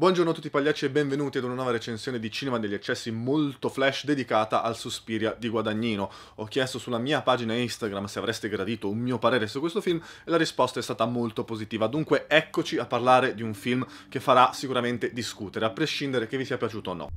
Buongiorno a tutti pagliacci e benvenuti ad una nuova recensione di Cinema degli Accessi molto flash dedicata al Suspiria di Guadagnino. Ho chiesto sulla mia pagina Instagram se avreste gradito un mio parere su questo film e la risposta è stata molto positiva. Dunque eccoci a parlare di un film che farà sicuramente discutere, a prescindere che vi sia piaciuto o no.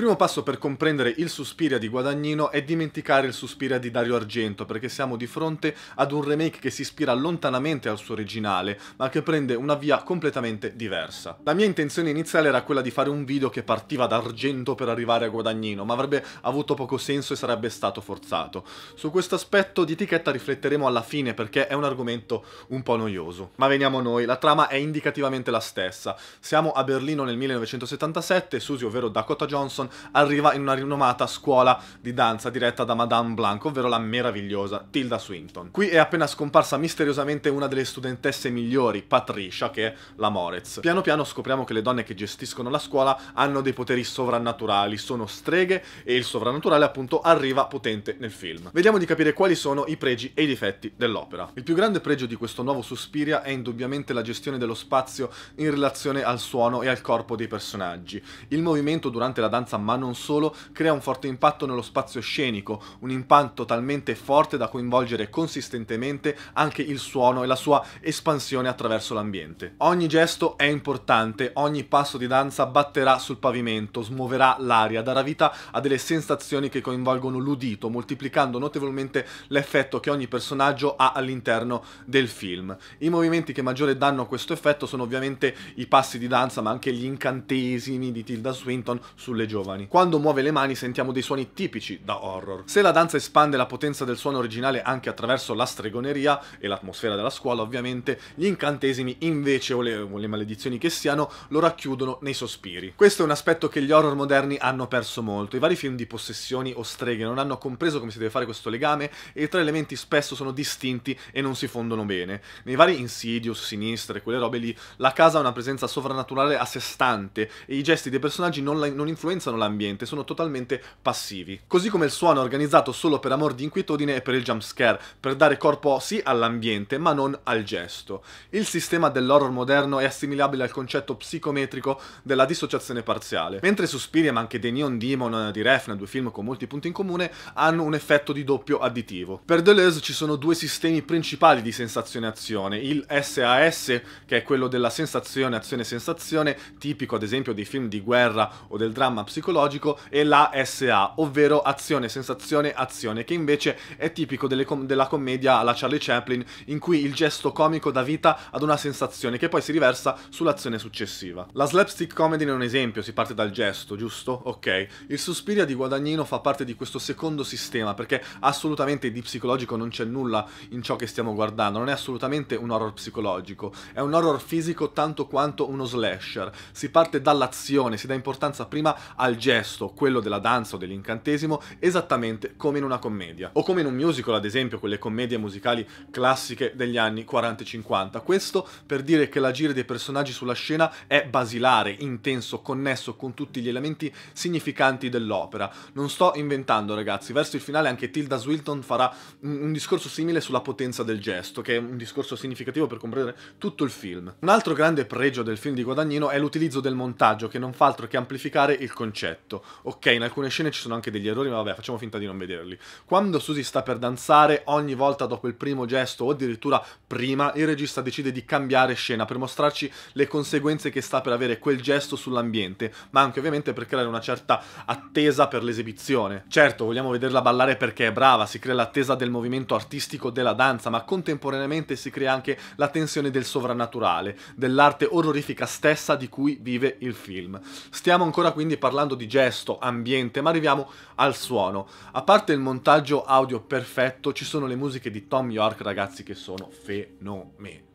primo passo per comprendere il Suspiria di Guadagnino è dimenticare il Suspiria di Dario Argento, perché siamo di fronte ad un remake che si ispira lontanamente al suo originale, ma che prende una via completamente diversa. La mia intenzione iniziale era quella di fare un video che partiva da Argento per arrivare a Guadagnino, ma avrebbe avuto poco senso e sarebbe stato forzato. Su questo aspetto di etichetta rifletteremo alla fine, perché è un argomento un po' noioso. Ma veniamo a noi, la trama è indicativamente la stessa. Siamo a Berlino nel 1977, Susie, ovvero Dakota Johnson, arriva in una rinomata scuola di danza diretta da Madame Blanc, ovvero la meravigliosa Tilda Swinton. Qui è appena scomparsa misteriosamente una delle studentesse migliori, Patricia, che è la Moretz. Piano piano scopriamo che le donne che gestiscono la scuola hanno dei poteri sovrannaturali, sono streghe e il sovrannaturale appunto arriva potente nel film. Vediamo di capire quali sono i pregi e i difetti dell'opera. Il più grande pregio di questo nuovo Suspiria è indubbiamente la gestione dello spazio in relazione al suono e al corpo dei personaggi. Il movimento durante la danza ma non solo, crea un forte impatto nello spazio scenico, un impatto talmente forte da coinvolgere consistentemente anche il suono e la sua espansione attraverso l'ambiente. Ogni gesto è importante, ogni passo di danza batterà sul pavimento, smuoverà l'aria, darà vita a delle sensazioni che coinvolgono l'udito, moltiplicando notevolmente l'effetto che ogni personaggio ha all'interno del film. I movimenti che maggiore danno a questo effetto sono ovviamente i passi di danza, ma anche gli incantesimi di Tilda Swinton sulle giovani giovani. Quando muove le mani sentiamo dei suoni tipici da horror. Se la danza espande la potenza del suono originale anche attraverso la stregoneria e l'atmosfera della scuola, ovviamente, gli incantesimi invece, o le, o le maledizioni che siano, lo racchiudono nei sospiri. Questo è un aspetto che gli horror moderni hanno perso molto. I vari film di possessioni o streghe non hanno compreso come si deve fare questo legame e i tre elementi spesso sono distinti e non si fondono bene. Nei vari Insidious, Sinistre, quelle robe lì, la casa ha una presenza sovrannaturale a sé stante e i gesti dei personaggi non, la, non influenzano influenzano l'ambiente, sono totalmente passivi. Così come il suono è organizzato solo per amor di inquietudine e per il jumpscare, per dare corpo sì all'ambiente, ma non al gesto. Il sistema dell'horror moderno è assimilabile al concetto psicometrico della dissociazione parziale. Mentre Suspiria, ma anche The Neon Demon di Refna, due film con molti punti in comune, hanno un effetto di doppio additivo. Per Deleuze ci sono due sistemi principali di sensazione-azione, il SAS, che è quello della sensazione, azione, sensazione, tipico ad esempio dei film di guerra o del dramma psicologico, psicologico e la SA, ovvero azione, sensazione, azione, che invece è tipico com- della commedia alla Charlie Chaplin, in cui il gesto comico dà vita ad una sensazione che poi si riversa sull'azione successiva. La slapstick comedy è un esempio, si parte dal gesto, giusto? Ok. Il Suspiria di Guadagnino fa parte di questo secondo sistema, perché assolutamente di psicologico non c'è nulla in ciò che stiamo guardando, non è assolutamente un horror psicologico, è un horror fisico tanto quanto uno slasher. Si parte dall'azione, si dà importanza prima al al gesto, quello della danza o dell'incantesimo, esattamente come in una commedia. O come in un musical, ad esempio, quelle commedie musicali classiche degli anni 40 e 50. Questo per dire che l'agire dei personaggi sulla scena è basilare, intenso, connesso con tutti gli elementi significanti dell'opera. Non sto inventando, ragazzi, verso il finale anche Tilda Swilton farà un discorso simile sulla potenza del gesto, che è un discorso significativo per comprendere tutto il film. Un altro grande pregio del film di Guadagnino è l'utilizzo del montaggio, che non fa altro che amplificare il concetto concetto. Ok, in alcune scene ci sono anche degli errori, ma vabbè, facciamo finta di non vederli. Quando Susie sta per danzare, ogni volta dopo il primo gesto o addirittura prima, il regista decide di cambiare scena per mostrarci le conseguenze che sta per avere quel gesto sull'ambiente, ma anche ovviamente per creare una certa attesa per l'esibizione. Certo, vogliamo vederla ballare perché è brava, si crea l'attesa del movimento artistico della danza, ma contemporaneamente si crea anche la tensione del sovrannaturale, dell'arte orrorifica stessa di cui vive il film. Stiamo ancora quindi parlando parlando di gesto, ambiente, ma arriviamo al suono. A parte il montaggio audio perfetto, ci sono le musiche di Tom York, ragazzi, che sono fenomeni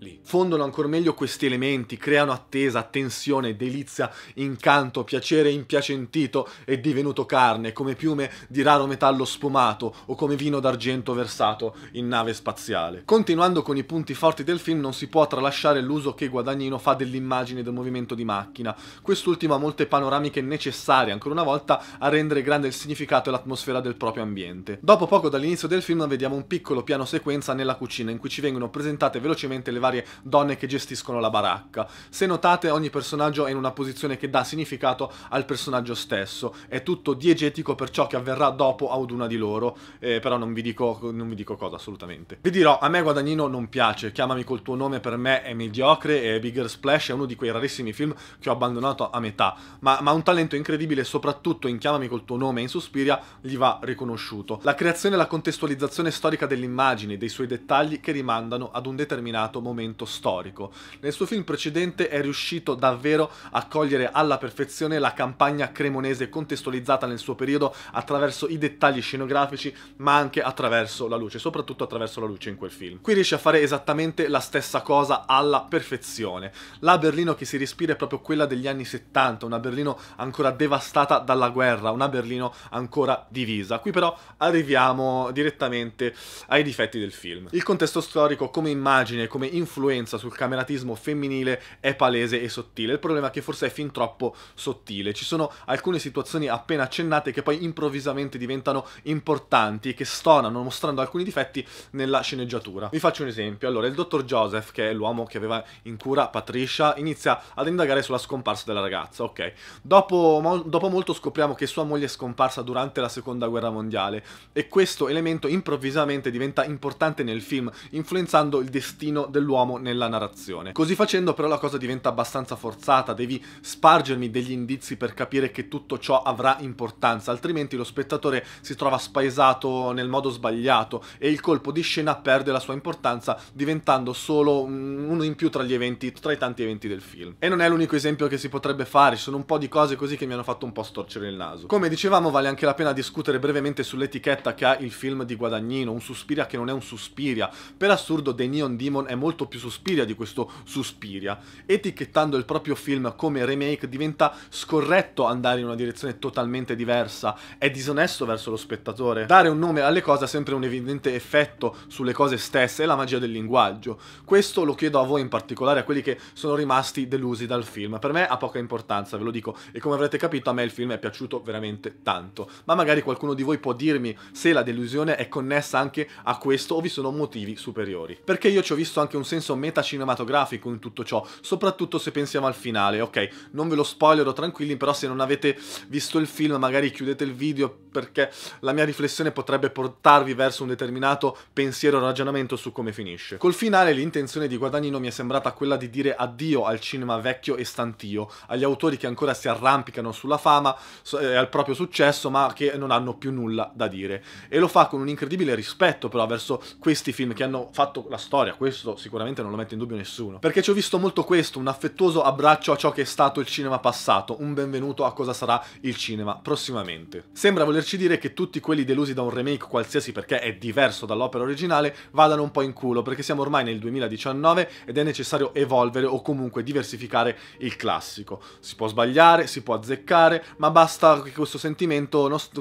lì. Fondono ancora meglio questi elementi, creano attesa, tensione, delizia, incanto, piacere impiacentito e divenuto carne, come piume di raro metallo spumato o come vino d'argento versato in nave spaziale. Continuando con i punti forti del film, non si può tralasciare l'uso che Guadagnino fa dell'immagine del movimento di macchina. Quest'ultima ha molte panoramiche necessarie, ancora una volta, a rendere grande il significato e l'atmosfera del proprio ambiente. Dopo poco dall'inizio del film vediamo un piccolo piano sequenza nella cucina in cui ci vengono presentate velocemente velocemente le varie donne che gestiscono la baracca. Se notate ogni personaggio è in una posizione che dà significato al personaggio stesso, è tutto diegetico per ciò che avverrà dopo ad una di loro, eh, però non vi, dico, non vi dico cosa assolutamente. Vi dirò, a me Guadagnino non piace, chiamami col tuo nome per me è mediocre e Bigger Splash è uno di quei rarissimi film che ho abbandonato a metà, ma, ma un talento incredibile soprattutto in Chiamami col tuo nome e in Suspiria gli va riconosciuto. La creazione e la contestualizzazione storica dell'immagine, dei suoi dettagli che rimandano ad un determinato determinato momento storico. Nel suo film precedente è riuscito davvero a cogliere alla perfezione la campagna cremonese contestualizzata nel suo periodo attraverso i dettagli scenografici, ma anche attraverso la luce, soprattutto attraverso la luce in quel film. Qui riesce a fare esattamente la stessa cosa alla perfezione. La Berlino che si rispira è proprio quella degli anni 70, una Berlino ancora devastata dalla guerra, una Berlino ancora divisa. Qui però arriviamo direttamente ai difetti del film. Il contesto storico come immagine come influenza sul cameratismo femminile è palese e sottile. Il problema è che forse è fin troppo sottile. Ci sono alcune situazioni appena accennate che poi improvvisamente diventano importanti e che stonano mostrando alcuni difetti nella sceneggiatura. Vi faccio un esempio. Allora, il dottor Joseph, che è l'uomo che aveva in cura Patricia, inizia ad indagare sulla scomparsa della ragazza, ok? Dopo, mo dopo molto scopriamo che sua moglie è scomparsa durante la seconda guerra mondiale e questo elemento improvvisamente diventa importante nel film, influenzando il destino pochino dell'uomo nella narrazione. Così facendo però la cosa diventa abbastanza forzata, devi spargermi degli indizi per capire che tutto ciò avrà importanza, altrimenti lo spettatore si trova spaesato nel modo sbagliato e il colpo di scena perde la sua importanza diventando solo uno in più tra gli eventi, tra i tanti eventi del film. E non è l'unico esempio che si potrebbe fare, ci sono un po' di cose così che mi hanno fatto un po' storcere il naso. Come dicevamo vale anche la pena discutere brevemente sull'etichetta che ha il film di Guadagnino, un Suspiria che non è un Suspiria. Per assurdo The Neon Demon Damon è molto più Suspiria di questo Suspiria. Etichettando il proprio film come remake diventa scorretto andare in una direzione totalmente diversa, è disonesto verso lo spettatore. Dare un nome alle cose ha sempre un evidente effetto sulle cose stesse e la magia del linguaggio. Questo lo chiedo a voi in particolare, a quelli che sono rimasti delusi dal film. Per me ha poca importanza, ve lo dico, e come avrete capito a me il film è piaciuto veramente tanto. Ma magari qualcuno di voi può dirmi se la delusione è connessa anche a questo o vi sono motivi superiori. Perché io ci ho visto visto anche un senso metacinematografico in tutto ciò, soprattutto se pensiamo al finale. Ok, non ve lo spoilerò tranquilli, però se non avete visto il film magari chiudete il video perché la mia riflessione potrebbe portarvi verso un determinato pensiero o ragionamento su come finisce. Col finale l'intenzione di Guadagnino mi è sembrata quella di dire addio al cinema vecchio e stantio, agli autori che ancora si arrampicano sulla fama e eh, al proprio successo ma che non hanno più nulla da dire. E lo fa con un incredibile rispetto però verso questi film che hanno fatto la storia, questo questo sicuramente non lo mette in dubbio nessuno. Perché ci ho visto molto questo, un affettuoso abbraccio a ciò che è stato il cinema passato, un benvenuto a cosa sarà il cinema prossimamente. Sembra volerci dire che tutti quelli delusi da un remake qualsiasi perché è diverso dall'opera originale vadano un po' in culo, perché siamo ormai nel 2019 ed è necessario evolvere o comunque diversificare il classico. Si può sbagliare, si può azzeccare, ma basta,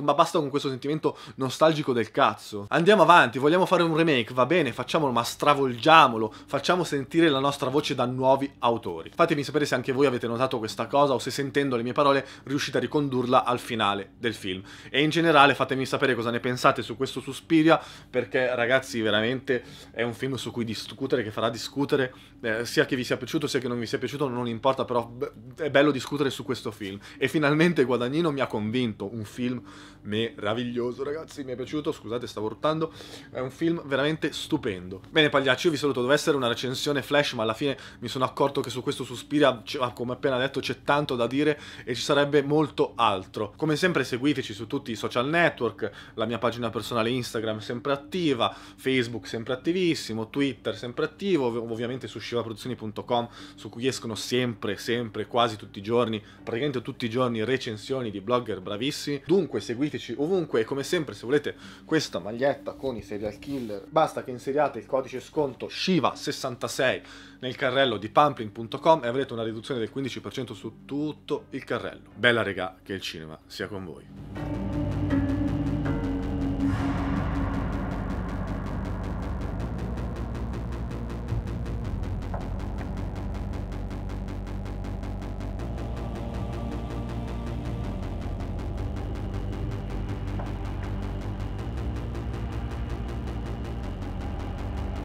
ma basta con questo sentimento nostalgico del cazzo. Andiamo avanti, vogliamo fare un remake, va bene, facciamolo, ma stravolgiamo difendiamolo, facciamo sentire la nostra voce da nuovi autori. Fatemi sapere se anche voi avete notato questa cosa o se sentendo le mie parole riuscite a ricondurla al finale del film. E in generale fatemi sapere cosa ne pensate su questo Suspiria, perché ragazzi veramente è un film su cui discutere, che farà discutere, eh, sia che vi sia piaciuto sia che non vi sia piaciuto, non importa, però è bello discutere su questo film. E finalmente Guadagnino mi ha convinto, un film meraviglioso ragazzi, mi è piaciuto, scusate stavo urtando, è un film veramente stupendo. Bene pagliacci, io vi saluto conto, doveva essere una recensione flash, ma alla fine mi sono accorto che su questo Suspira, cioè, ah, come appena detto, c'è tanto da dire e ci sarebbe molto altro. Come sempre seguiteci su tutti i social network, la mia pagina personale Instagram sempre attiva, Facebook sempre attivissimo, Twitter sempre attivo, ov ovviamente su shivaproduzioni.com su cui escono sempre, sempre, quasi tutti i giorni, praticamente tutti i giorni recensioni di blogger bravissimi. Dunque seguiteci ovunque e come sempre se volete questa maglietta con i serial killer basta che inseriate il codice sconto Shiva66 nel carrello di pumpling.com e avrete una riduzione del 15% su tutto il carrello. Bella regà, che il cinema sia con voi.